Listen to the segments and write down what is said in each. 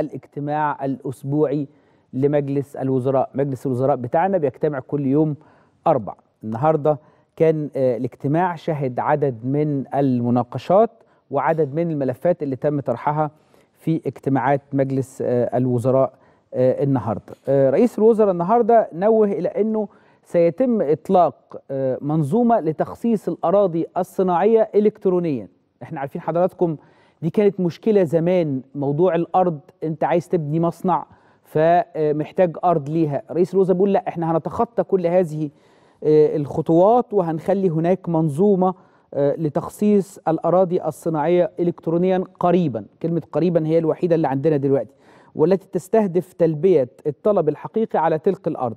الاجتماع الأسبوعي لمجلس الوزراء مجلس الوزراء بتاعنا بيجتمع كل يوم أربع النهاردة كان آه، الاجتماع شهد عدد من المناقشات وعدد من الملفات اللي تم طرحها في اجتماعات مجلس آه، الوزراء آه، النهارده. رئيس الوزراء النهارده نوه الى انه سيتم اطلاق منظومه لتخصيص الاراضي الصناعيه الكترونيا. احنا عارفين حضراتكم دي كانت مشكله زمان موضوع الارض انت عايز تبني مصنع فمحتاج ارض ليها رئيس الوزراء بيقول لا احنا هنتخطى كل هذه آه، الخطوات وهنخلي هناك منظومه آه، لتخصيص الاراضي الصناعيه الكترونيا قريبا كلمه قريبا هي الوحيده اللي عندنا دلوقتي والتي تستهدف تلبيه الطلب الحقيقي على تلك الارض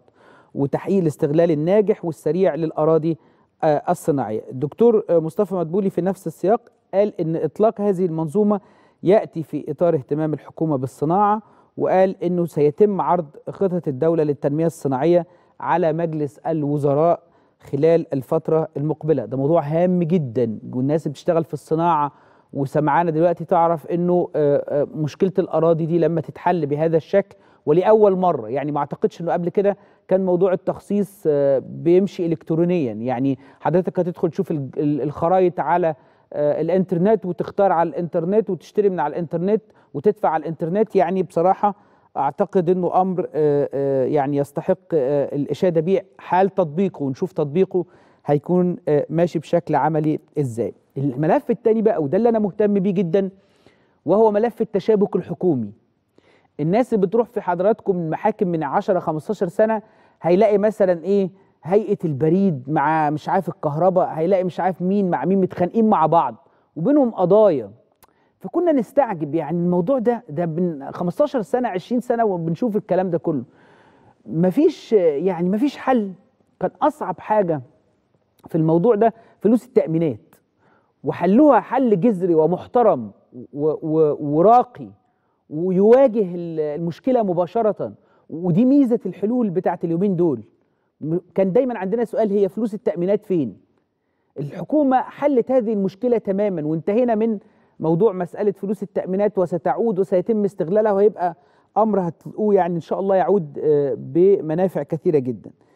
وتحقيق الاستغلال الناجح والسريع للاراضي آه، الصناعيه الدكتور مصطفى مدبولي في نفس السياق قال ان اطلاق هذه المنظومه ياتي في اطار اهتمام الحكومه بالصناعه وقال انه سيتم عرض خطه الدوله للتنميه الصناعيه على مجلس الوزراء خلال الفتره المقبله ده موضوع هام جدا والناس اللي بتشتغل في الصناعه وسمعانا دلوقتي تعرف انه آه، آه، مشكله الاراضي دي لما تتحل بهذا الشكل ولاول مره يعني ما اعتقدش انه قبل كده كان موضوع التخصيص آه، بيمشي الكترونيا يعني حضرتك هتدخل تشوف الخرايط على آه، الانترنت وتختار على الانترنت وتشتري من على الانترنت وتدفع على الانترنت يعني بصراحه اعتقد انه امر آه، آه، يعني يستحق الاشاده بيه حال تطبيقه ونشوف تطبيقه هيكون ماشي بشكل عملي ازاي الملف التاني بقى وده اللي انا مهتم بيه جدا وهو ملف التشابك الحكومي الناس اللي بتروح في حضراتكم المحاكم من 10 15 سنه هيلاقي مثلا ايه هيئه البريد مع مش عارف الكهرباء هيلاقي مش عارف مين مع مين متخانقين مع بعض وبينهم قضايا فكنا نستعجب يعني الموضوع ده ده من 15 سنه 20 سنه وبنشوف الكلام ده كله مفيش يعني مفيش حل كان اصعب حاجه في الموضوع ده فلوس التامينات وحلوها حل جذري ومحترم وراقي ويواجه المشكله مباشره ودي ميزه الحلول بتاعت اليومين دول كان دايما عندنا سؤال هي فلوس التأمينات فين الحكومة حلت هذه المشكلة تماما وانتهينا من موضوع مسألة فلوس التأمينات وستعود وسيتم استغلالها وهيبقى أمر هتلاقوه يعني إن شاء الله يعود آه، بمنافع كثيرة جداً